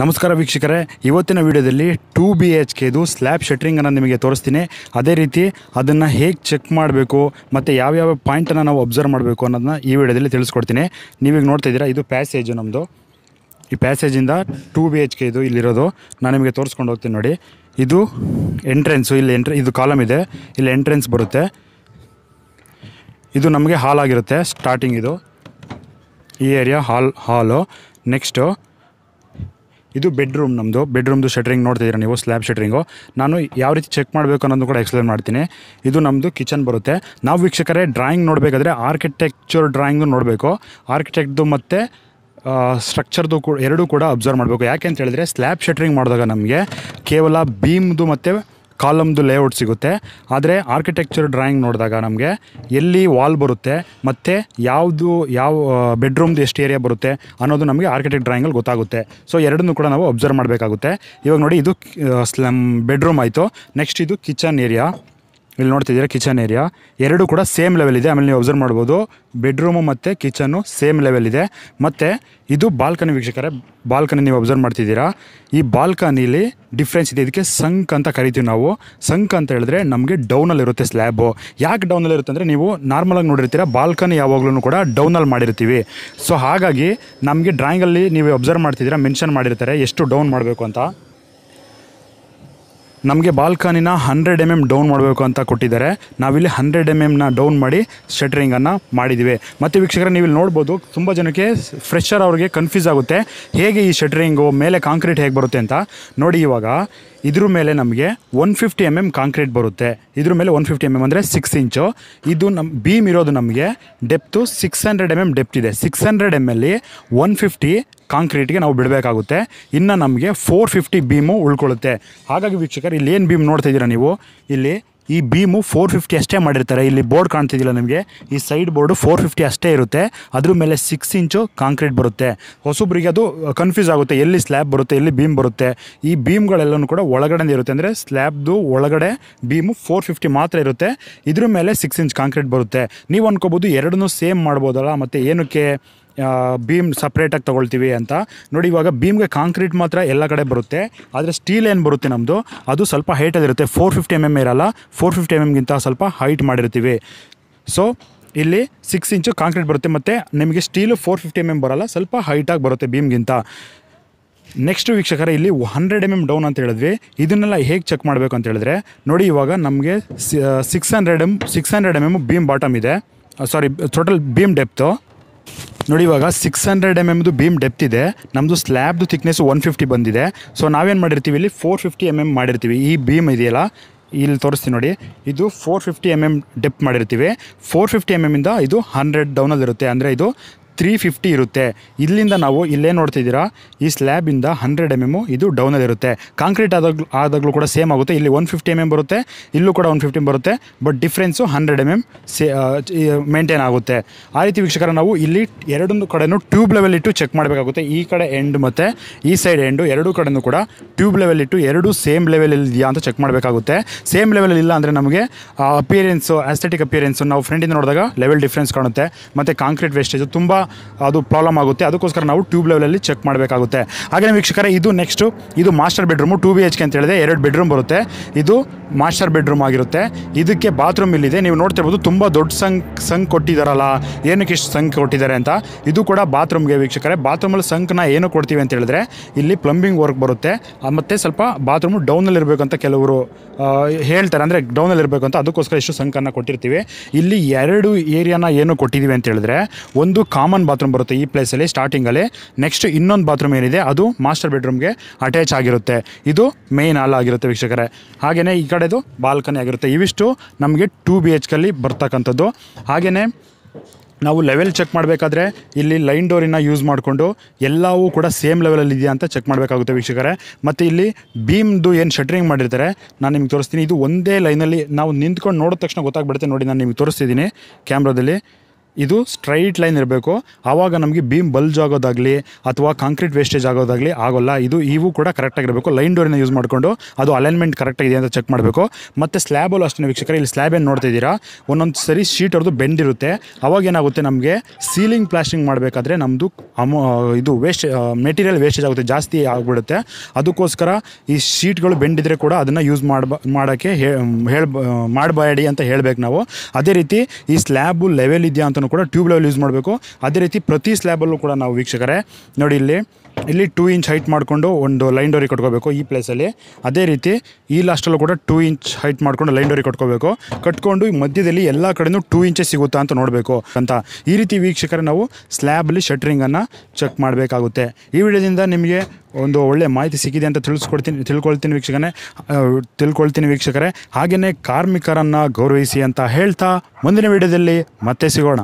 ನಮಸ್ಕಾರ ವೀಕ್ಷಕರೇ ಇವತ್ತಿನ ವಿಡಿಯೋದಲ್ಲಿ ಟೂ ಬಿ ಎಚ್ ಕೆದು ಸ್ಲ್ಯಾಬ್ ಶಟ್ರಿಂಗನ್ನು ನಿಮಗೆ ತೋರಿಸ್ತೀನಿ ಅದೇ ರೀತಿ ಅದನ್ನು ಹೇಗೆ ಚೆಕ್ ಮಾಡಬೇಕು ಮತ್ತು ಯಾವ್ಯಾವ ಪಾಯಿಂಟನ್ನು ನಾವು ಅಬ್ಸರ್ವ್ ಮಾಡಬೇಕು ಅನ್ನೋದನ್ನ ಈ ವಿಡಿಯೋದಲ್ಲಿ ತಿಳಿಸ್ಕೊಡ್ತೀನಿ ನೀವೀಗ ನೋಡ್ತಾ ಇದ್ದೀರಾ ಇದು ಪ್ಯಾಸೇಜು ನಮ್ಮದು ಈ ಪ್ಯಾಸೇಜಿಂದ ಟೂ ಬಿ ಎಚ್ ಕೆ ಇದು ಇಲ್ಲಿರೋದು ನಾನು ನಿಮಗೆ ತೋರಿಸ್ಕೊಂಡು ಹೋಗ್ತೀನಿ ನೋಡಿ ಇದು ಎಂಟ್ರೆನ್ಸು ಇಲ್ಲಿ ಎಂಟ್ರಿ ಇದು ಕಾಲಮ್ ಇದೆ ಇಲ್ಲಿ ಎಂಟ್ರೆನ್ಸ್ ಬರುತ್ತೆ ಇದು ನಮಗೆ ಹಾಲ್ ಆಗಿರುತ್ತೆ ಸ್ಟಾರ್ಟಿಂಗ್ ಇದು ಈ ಏರಿಯಾ ಹಾಲ್ ಹಾಲು ನೆಕ್ಸ್ಟು ಇದು ಬೆಡ್ರೂಮ್ ನಮ್ಮದು ಬೆಡ್ರೂಮ್ದು ಶಟ್ರಿಂಗ್ ನೋಡ್ತಿದ್ದೀರಾ ನೀವು ಸ್ಲ್ಯಾಬ್ ಶಟ್ರಿಂಗು ನಾನು ಯಾವ ರೀತಿ ಚೆಕ್ ಮಾಡಬೇಕು ಅನ್ನೋದು ಕೂಡ ಎಕ್ಸ್ಪ್ಲೇನ್ ಮಾಡ್ತೀನಿ ಇದು ನಮ್ಮದು ಕಿಚನ್ ಬರುತ್ತೆ ನಾವು ವೀಕ್ಷಕರೇ ಡ್ರಾಯಿಂಗ್ ನೋಡಬೇಕಾದ್ರೆ ಆರ್ಕಿಟೆಕ್ಚರ್ ಡ್ರಾಯಿಂಗು ನೋಡಬೇಕು ಆರ್ಕಿಟೆಕ್ಟ್ದು ಮತ್ತು ಸ್ಟ್ರಕ್ಚರ್ದು ಕೂಡ ಎರಡೂ ಕೂಡ ಅಬ್ಸರ್ವ್ ಮಾಡಬೇಕು ಯಾಕೆ ಅಂತ ಹೇಳಿದ್ರೆ ಸ್ಲ್ಯಾಬ್ ಶಟ್ರಿಂಗ್ ಮಾಡಿದಾಗ ನಮಗೆ ಕೇವಲ ಬೀಮ್ದು ಮತ್ತು ಕಾಲಮ್ದು ಲೇಔಟ್ ಸಿಗುತ್ತೆ ಆದರೆ ಆರ್ಕಿಟೆಕ್ಚರ್ ಡ್ರಾಯಿಂಗ್ ನೋಡಿದಾಗ ನಮಗೆ ಎಲ್ಲಿ ವಾಲ್ ಬರುತ್ತೆ ಮತ್ತು ಯಾವುದು ಯಾವ ಬೆಡ್ರೂಮ್ದು ಎಷ್ಟು ಏರಿಯಾ ಬರುತ್ತೆ ಅನ್ನೋದು ನಮಗೆ ಆರ್ಕಿಟೆಕ್ಟ್ ಡ್ರಾಯಿಂಗಲ್ಲಿ ಗೊತ್ತಾಗುತ್ತೆ ಸೊ ಎರಡನ್ನೂ ಕೂಡ ನಾವು ಅಬ್ಸರ್ವ್ ಮಾಡಬೇಕಾಗುತ್ತೆ ಇವಾಗ ನೋಡಿ ಇದು ಸ್ಲಮ್ ಬೆಡ್ರೂಮ್ ಆಯಿತು ನೆಕ್ಸ್ಟ್ ಇದು ಕಿಚನ್ ಏರಿಯಾ ಇಲ್ಲಿ ನೋಡ್ತಿದ್ದೀರಾ ಕಿಚನ್ ಏರಿಯಾ ಎರಡು ಕೂಡ ಸೇಮ್ ಲೆವೆಲ್ ಇದೆ ಆಮೇಲೆ ನೀವು ಅಬ್ಸರ್ವ್ ಮಾಡ್ಬೋದು ಬೆಡ್ರೂಮು ಮತ್ತು ಕಿಚನ್ನು ಸೇಮ್ ಲೆವೆಲ್ ಇದೆ ಮತ್ತು ಇದು ಬಾಲ್ಕನಿ ವೀಕ್ಷಕರೇ ಬಾಲ್ಕನಿ ನೀವು ಅಬ್ಸರ್ವ್ ಮಾಡ್ತಿದ್ದೀರಾ ಈ ಬಾಲ್ಕನಿಲಿ ಡಿಫ್ರೆನ್ಸ್ ಇದೆ ಇದಕ್ಕೆ ಸಂಕ್ ಅಂತ ಕರಿತೀವಿ ನಾವು ಸಂಕ್ ಅಂತ ಹೇಳಿದ್ರೆ ನಮಗೆ ಇರುತ್ತೆ ಸ್ಲ್ಯಾಬು ಯಾಕೆ ಡೌನಲ್ಲಿ ಇರುತ್ತೆ ಅಂದರೆ ನೀವು ನಾರ್ಮಲಾಗಿ ನೋಡಿರ್ತೀರ ಬಾಲ್ಕನಿ ಯಾವಾಗಲೂ ಕೂಡ ಡೌನಲ್ಲಿ ಮಾಡಿರ್ತೀವಿ ಸೊ ಹಾಗಾಗಿ ನಮಗೆ ಡ್ರಾಯಿಂಗಲ್ಲಿ ನೀವು ಅಬ್ಸರ್ವ್ ಮಾಡ್ತಿದ್ದೀರಾ ಮೆನ್ಷನ್ ಮಾಡಿರ್ತಾರೆ ಎಷ್ಟು ಡೌನ್ ಮಾಡಬೇಕು ಅಂತ ನಮಗೆ ಬಾಲ್ಕನಿನ ಹಂಡ್ರೆಡ್ ಎಮ್ ಎಮ್ ಡೌನ್ ಮಾಡಬೇಕು ಅಂತ ಕೊಟ್ಟಿದ್ದಾರೆ ನಾವಿಲ್ಲಿ ಹಂಡ್ರೆಡ್ ಎಮ್ ಎಮ್ನ ಡೌನ್ ಮಾಡಿ ಶಟರಿಂಗನ್ನು ಮಾಡಿದ್ದೀವಿ ಮತ್ತು ವೀಕ್ಷಕರೇ ನೀವು ಇಲ್ಲಿ ನೋಡ್ಬೋದು ತುಂಬ ಜನಕ್ಕೆ ಫ್ರೆಶರ್ ಅವ್ರಿಗೆ ಕನ್ಫ್ಯೂಸ್ ಆಗುತ್ತೆ ಹೇಗೆ ಈ ಶಟ್ರಿಂಗು ಮೇಲೆ ಕಾಂಕ್ರೀಟ್ ಹೇಗೆ ಬರುತ್ತೆ ಅಂತ ನೋಡಿ ಇವಾಗ ಇದ್ರ ಮೇಲೆ ನಮಗೆ one fifty M M concrete ಬರುತ್ತೆ ಇದ್ರ ಮೇಲೆ ಒನ್ ಫಿಫ್ಟಿ ಎಮ್ ಎಮ್ ಅಂದರೆ ಸಿಕ್ಸ್ ಇಂಚು ಇದು ನಮ್ಮ ಬೀಮ್ ಇರೋದು ನಮಗೆ depth six hundred M M depth ಇದೆ ಸಿಕ್ಸ್ ಹಂಡ್ರೆಡ್ ಎಮ್ ಎಲ್ಲಿ ಒನ್ ಫಿಫ್ಟಿ ಕಾಂಕ್ರೀಟ್ಗೆ ನಾವು ಬಿಡಬೇಕಾಗುತ್ತೆ ಇನ್ನು ನಮಗೆ ಫೋರ್ ಫಿಫ್ಟಿ ಬೀಮು ಉಳ್ಕೊಳ್ಳುತ್ತೆ ಹಾಗಾಗಿ ವೀಕ್ಷಕರು ಇಲ್ಲಿ ಏನು ಬೀಮ್ ಇದ್ದೀರಾ ನೀವು ಇಲ್ಲಿ ಈ ಬೀಮು ಫೋರ್ ಫಿಫ್ಟಿ ಅಷ್ಟೇ ಮಾಡಿರ್ತಾರೆ ಇಲ್ಲಿ ಬೋರ್ಡ್ ಕಾಣ್ತಿದ್ದಿಲ್ಲ ನಿಮಗೆ ಈ ಸೈಡ್ ಬೋರ್ಡು ಫೋರ್ ಫಿಫ್ಟಿ ಅಷ್ಟೇ ಇರುತ್ತೆ ಅದ್ರ ಮೇಲೆ ಸಿಕ್ಸ್ ಇಂಚು ಕಾಂಕ್ರೀಟ್ ಬರುತ್ತೆ ಹೊಸೊಬ್ಬರಿಗೆ ಅದು ಕನ್ಫ್ಯೂಸ್ ಆಗುತ್ತೆ ಎಲ್ಲಿ ಸ್ಲ್ಯಾಬ್ ಬರುತ್ತೆ ಎಲ್ಲಿ ಬೀಮ್ ಬರುತ್ತೆ ಈ ಬೀಮ್ಗಳೆಲ್ಲೂ ಕೂಡ ಒಳಗಡೆ ಇರುತ್ತೆ ಅಂದರೆ ಸ್ಲ್ಯಾಬ್ದು ಒಳಗಡೆ ಬೀಮು ಫೋರ್ ಫಿಫ್ಟಿ ಮಾತ್ರ ಇರುತ್ತೆ ಇದ್ರ ಮೇಲೆ ಸಿಕ್ಸ್ ಇಂಚ್ ಕಾಂಕ್ರೀಟ್ ಬರುತ್ತೆ ನೀವು ಅನ್ಕೋಬೋದು ಎರಡನ್ನೂ ಸೇಮ್ ಮಾಡ್ಬೋದಲ್ಲ ಮತ್ತು ಏನಕ್ಕೆ ಬೀಮ್ ಸಪ್ರೇಟಾಗಿ ತೊಗೊಳ್ತೀವಿ ಅಂತ ನೋಡಿ ಇವಾಗ ಬೀಮ್ಗೆ ಕಾಂಕ್ರೀಟ್ ಮಾತ್ರ ಎಲ್ಲ ಕಡೆ ಬರುತ್ತೆ ಆದರೆ ಸ್ಟೀಲ್ ಏನು ಬರುತ್ತೆ ನಮ್ಮದು ಅದು ಸ್ವಲ್ಪ ಆಗಿರುತ್ತೆ ಫೋರ್ ಫಿಫ್ಟಿ ಎಮ್ ಎಮ್ ಇರಲ್ಲ ಫೋರ್ ಫಿಫ್ಟಿ ಎಮ್ ಎಮ್ಗಿಂತ ಸ್ವಲ್ಪ ಹೈಟ್ ಮಾಡಿರ್ತೀವಿ ಸೊ ಇಲ್ಲಿ ಸಿಕ್ಸ್ ಇಂಚು ಕಾಂಕ್ರೀಟ್ ಬರುತ್ತೆ ಮತ್ತು ನಿಮಗೆ steel four fifty M M ಬರೋಲ್ಲ ಸ್ವಲ್ಪ ಹೈಟಾಗಿ ಬರುತ್ತೆ ಬೀಮ್ಗಿಂತ ನೆಕ್ಸ್ಟ್ ವೀಕ್ಷಕರೇ ಇಲ್ಲಿ ಹಂಡ್ರೆಡ್ ಎಮ್ ಎಮ್ ಡೌನ್ ಅಂತ ಹೇಳಿದ್ವಿ ಇದನ್ನೆಲ್ಲ ಹೇಗೆ ಚೆಕ್ ಮಾಡಬೇಕು ಅಂತ ಹೇಳಿದ್ರೆ ನೋಡಿ ಇವಾಗ ನಮಗೆ six hundred M six hundred M M beam bottom ಇದೆ ಸಾರಿ ಟೋಟಲ್ ಬೀಮ್ ಡೆಪ್ತು ನೋಡಿ ಇವಾಗ ಸಿಕ್ಸ್ ಹಂಡ್ರೆಡ್ ಎಮ್ ಎಮ್ದು ಬೀಮ್ ಡೆಪ್ತ್ ಇದೆ ನಮ್ಮದು ಸ್ಲ್ಯಾಬ್ದು ಥಿಕ್ನೆಸ್ ಒನ್ ಫಿಫ್ಟಿ ಬಂದಿದೆ ಸೊ ನಾವೇನು ಮಾಡಿರ್ತೀವಿ ಇಲ್ಲಿ ಫೋರ್ ಫಿಫ್ಟಿ ಎಮ್ ಎಮ್ ಮಾಡಿರ್ತೀವಿ ಈ ಬೀಮ್ ಇದೆಯಲ್ಲ ಇಲ್ಲಿ ತೋರಿಸ್ತೀವಿ ನೋಡಿ ಇದು ಫೋರ್ ಫಿಫ್ಟಿ ಎಮ್ ಎಮ್ ಡೆಪ್ ಮಾಡಿರ್ತೀವಿ ಫೋರ್ ಫಿಫ್ಟಿ ಎಮ್ ಎಮ್ ಇಂದ ಇದು ಹಂಡ್ರೆಡ್ ಡೌನಲ್ಲಿರುತ್ತೆ ಅಂದರೆ ಇದು ತ್ರೀ ಫಿಫ್ಟಿ ಇರುತ್ತೆ ಇಲ್ಲಿಂದ ನಾವು ಇಲ್ಲೇ ನೋಡ್ತಿದ್ದೀರಾ ಈ ಸ್ಲ್ಯಾಬಿಂದ ಹಂಡ್ರೆಡ್ ಎಮ್ ಎಮ್ ಇದು ಇರುತ್ತೆ ಕಾಂಕ್ರೀಟ್ ಆದಾಗ್ಲೂ ಆದಾಗಲೂ ಕೂಡ ಸೇಮ್ ಆಗುತ್ತೆ ಇಲ್ಲಿ ಒನ್ ಫಿಫ್ಟಿ ಎಮ್ ಎಮ್ ಬರುತ್ತೆ ಇಲ್ಲೂ ಕೂಡ ಒನ್ ಫಿಫ್ಟಿ ಬರುತ್ತೆ but difference hundred M M ಸೇ ಮೇಂಟೈನ್ ಆಗುತ್ತೆ ಆ ರೀತಿ ವೀಕ್ಷಕರ ನಾವು ಇಲ್ಲಿ ಎರಡೊಂದು ಕಡೆಯೂ ಟ್ಯೂಬ್ ಲೆವೆಲ್ ಇಟ್ಟು ಚೆಕ್ ಮಾಡಬೇಕಾಗುತ್ತೆ ಈ ಕಡೆ ಎಂಡ್ ಮತ್ತು ಈ ಸೈಡ್ ಎಂಡು ಎರಡೂ ಕಡೆಯೂ ಕೂಡ ಟ್ಯೂಬ್ ಲೆವೆಲ್ ಇಟ್ಟು ಎರಡೂ ಸೇಮ್ ಲೆವೆಲ್ ಇದೆಯಾ ಅಂತ ಚೆಕ್ ಮಾಡಬೇಕಾಗುತ್ತೆ ಸೇಮ್ ಲೆವೆಲ್ ಇಲ್ಲ ಅಂದರೆ ನಮಗೆ ಅಪಿಯರೆನ್ಸು ಆಸ್ಥೆಟಿಕ್ ಅಪಿಯರೆನ್ಸು ನಾವು ಫ್ರೆಂಡಿಂದ ನೋಡಿದಾಗ ಲೆವೆಲ್ ಡಿಫ್ರೆನ್ಸ್ ಕಾಣುತ್ತೆ ಮತ್ತು ಕಾಂಕ್ರೀಟ್ ವೇಸ್ಟೇಜು ತುಂಬ ಅದು ಪ್ರಾಬ್ಲಮ್ ಆಗುತ್ತೆ ಅದಕ್ಕೋಸ್ಕರ ನಾವು ಟ್ಯೂಬ್ ಲೆವೆಲಲ್ಲಿ ಚೆಕ್ ಮಾಡಬೇಕಾಗುತ್ತೆ ಹಾಗೆ ವೀಕ್ಷಕರೇ ಇದು ನೆಕ್ಸ್ಟು ಇದು master bedroom two B H K ಅಂತ ಹೇಳಿದೆ ಎರಡು ಬೆಡ್ರೂಮ್ ಬರುತ್ತೆ ಇದು ಮಾಸ್ಟರ್ ಬೆಡ್ರೂಮ್ ಆಗಿರುತ್ತೆ ಇದಕ್ಕೆ ಬಾತ್ರೂಮ್ ಇಲ್ಲಿದೆ ನೀವು ನೋಡ್ತಿರ್ಬೋದು ತುಂಬ ದೊಡ್ಡ ಸಂಖ್ ಸಂಕ್ ಕೊಟ್ಟಿದ್ದಾರಲ್ಲ ಏನಕ್ಕೆ ಇಷ್ಟು ಸಂಖ್ ಕೊಟ್ಟಿದ್ದಾರೆ ಅಂತ ಇದು ಕೂಡ ಬಾತ್ರೂಮ್ಗೆ ವೀಕ್ಷಕರೇ ಬಾತ್ರೂಮಲ್ಲಿ ಸಂಕ್ನ ಏನು ಕೊಡ್ತೀವಿ ಅಂತ ಹೇಳಿದ್ರೆ ಇಲ್ಲಿ ಪ್ಲಂಬಿಂಗ್ ವರ್ಕ್ ಬರುತ್ತೆ ಮತ್ತು ಸ್ವಲ್ಪ ಬಾತ್ರೂಮು ಡೌನಲ್ಲಿ ಇರಬೇಕು ಅಂತ ಕೆಲವರು ಹೇಳ್ತಾರೆ ಅಂದರೆ ಡೌನಲ್ಲಿ ಇರಬೇಕು ಅಂತ ಅದಕ್ಕೋಸ್ಕರ ಇಷ್ಟು ಸಂಕನ್ನು ಕೊಟ್ಟಿರ್ತೀವಿ ಇಲ್ಲಿ ಎರಡು ಏರಿಯಾನ ಏನು ಕೊಟ್ಟಿದ್ದೀವಿ ಅಂತ ಹೇಳಿದ್ರೆ ಒಂದು ಕಾಮ್ ಕಾಮನ್ ಬಾತ್ರೂಮ್ ಬರುತ್ತೆ ಈ ಪ್ಲೇಸಲ್ಲಿ ಸ್ಟಾರ್ಟಿಂಗಲ್ಲಿ ನೆಕ್ಸ್ಟ್ ಇನ್ನೊಂದು ಬಾತ್ರೂಮ್ ಏನಿದೆ ಅದು ಮಾಸ್ಟರ್ ಬೆಡ್ರೂಮ್ಗೆ ಅಟ್ಯಾಚ್ ಆಗಿರುತ್ತೆ ಇದು ಮೇನ್ ಹಾಲ್ ಆಗಿರುತ್ತೆ ವೀಕ್ಷಕರೇ ಹಾಗೆಯೇ ಈ ಕಡೆದು ಬಾಲ್ಕನಿ ಆಗಿರುತ್ತೆ ಇವಿಷ್ಟು ನಮಗೆ ಟೂ ಬಿ ಎಚ್ ಕಲ್ಲಿ ಬರ್ತಕ್ಕಂಥದ್ದು ಹಾಗೆಯೇ ನಾವು ಲೆವೆಲ್ ಚೆಕ್ ಮಾಡಬೇಕಾದ್ರೆ ಇಲ್ಲಿ ಲೈನ್ ಡೋರಿನ ಯೂಸ್ ಮಾಡಿಕೊಂಡು ಎಲ್ಲವೂ ಕೂಡ ಸೇಮ್ ಲೆವೆಲಲ್ಲಿ ಇದೆಯಾ ಅಂತ ಚೆಕ್ ಮಾಡಬೇಕಾಗುತ್ತೆ ವೀಕ್ಷಕರೇ ಮತ್ತು ಇಲ್ಲಿ ಬೀಮ್ದು ಏನು ಶಟ್ರಿಂಗ್ ಮಾಡಿರ್ತಾರೆ ನಾನು ನಿಮ್ಗೆ ತೋರಿಸ್ತೀನಿ ಇದು ಒಂದೇ ಲೈನಲ್ಲಿ ನಾವು ನಿಂತ್ಕೊಂಡು ನೋಡಿದ ತಕ್ಷಣ ಗೊತ್ತಾಗ್ಬಿಡುತ್ತೆ ನೋಡಿ ನಾನು ನಿಮ್ಗೆ ತೋರಿಸ್ತಿದ್ದೀನಿ ಕ್ಯಾಮ್ರಾದಲ್ಲಿ ಇದು ಸ್ಟ್ರೈಟ್ ಲೈನ್ ಇರಬೇಕು ಆವಾಗ ನಮಗೆ ಬೀಮ್ ಬಲ್ಜ್ ಆಗೋದಾಗಲಿ ಅಥವಾ ಕಾಂಕ್ರೀಟ್ ವೇಸ್ಟೇಜ್ ಆಗೋದಾಗಲಿ ಆಗೋಲ್ಲ ಇದು ಇವು ಕೂಡ ಆಗಿರಬೇಕು ಲೈನ್ ಡೋರಿನ ಯೂಸ್ ಮಾಡಿಕೊಂಡು ಅದು ಅಲೈನ್ಮೆಂಟ್ ಕರೆಕ್ಟ್ ಆಗಿದೆ ಅಂತ ಚೆಕ್ ಮಾಡಬೇಕು ಮತ್ತು ಸ್ಲ್ಯಾಬ್ ಅಷ್ಟೇ ವೀಕ್ಷಕರೇ ಇಲ್ಲಿ ಸ್ಲ್ಯಾಬ್ ಏನು ನೋಡ್ತಿದ್ದೀರಾ ಒಂದೊಂದು ಸರಿ ಶೀಟ್ ಅವ್ರದ್ದು ಬೆಂಡ್ ಇರುತ್ತೆ ಅವಾಗ ಏನಾಗುತ್ತೆ ನಮಗೆ ಸೀಲಿಂಗ್ ಪ್ಲಾಸ್ಟಿಂಗ್ ಮಾಡಬೇಕಾದ್ರೆ ನಮ್ಮದು ಅಮೌ ಇದು ವೇಸ್ಟ್ ಮೆಟೀರಿಯಲ್ ವೇಸ್ಟೇಜ್ ಆಗುತ್ತೆ ಜಾಸ್ತಿ ಆಗಿಬಿಡುತ್ತೆ ಅದಕ್ಕೋಸ್ಕರ ಈ ಶೀಟ್ಗಳು ಬೆಂಡಿದ್ರೆ ಕೂಡ ಅದನ್ನು ಯೂಸ್ ಮಾಡೋಕೆ ಮಾಡೋಕ್ಕೆ ಹೇಳ ಮಾಡಬೇಡಿ ಅಂತ ಹೇಳಬೇಕು ನಾವು ಅದೇ ರೀತಿ ಈ ಸ್ಲ್ಯಾಬು ಲೆವೆಲ್ ಇದೆಯಾ ಅಂತ ಕೂಡ ಟ್ಯೂಬ್ ಲೆವೆಲ್ ಯೂಸ್ ಮಾಡಬೇಕು ಅದೇ ರೀತಿ ಪ್ರತಿ ಸ್ಲ್ಯಾಬಲ್ಲೂ ಕೂಡ ನಾವು ವೀಕ್ಷಕರೇ ನೋಡಿ ಇಲ್ಲಿ ಇಲ್ಲಿ ಟೂ ಇಂಚ್ ಹೈಟ್ ಮಾಡಿಕೊಂಡು ಒಂದು ಲೈನ್ ಡೋರಿ ಕಟ್ಕೋಬೇಕು ಈ ಪ್ಲೇಸಲ್ಲಿ ಅದೇ ರೀತಿ ಈ ಲಾಸ್ಟಲ್ಲೂ ಕೂಡ ಟೂ ಇಂಚ್ ಹೈಟ್ ಮಾಡಿಕೊಂಡು ಲೈನ್ ಡೋರಿ ಕಟ್ಕೋಬೇಕು ಕಟ್ಕೊಂಡು ಈ ಮಧ್ಯದಲ್ಲಿ ಎಲ್ಲ ಕಡೆಯೂ ಟೂ ಇಂಚಸ್ ಸಿಗುತ್ತಾ ಅಂತ ನೋಡಬೇಕು ಅಂತ ಈ ರೀತಿ ವೀಕ್ಷಕರೇ ನಾವು ಸ್ಲ್ಯಾಬಲ್ಲಿ ಶಟ್ರಿಂಗನ್ನು ಚೆಕ್ ಮಾಡಬೇಕಾಗುತ್ತೆ ಈ ವಿಡಿಯೋದಿಂದ ನಿಮಗೆ ಒಂದು ಒಳ್ಳೆ ಮಾಹಿತಿ ಸಿಕ್ಕಿದೆ ಅಂತ ತಿಳಿಸ್ಕೊಡ್ತೀನಿ ತಿಳ್ಕೊಳ್ತೀನಿ ವೀಕ್ಷಕನೇ ತಿಳ್ಕೊಳ್ತೀನಿ ವೀಕ್ಷಕರೇ ಹಾಗೆಯೇ ಕಾರ್ಮಿಕರನ್ನು ಗೌರವಿಸಿ ಅಂತ ಹೇಳ್ತಾ ಮುಂದಿನ ವಿಡಿಯೋದಲ್ಲಿ ಮತ್ತೆ ಸಿಗೋಣ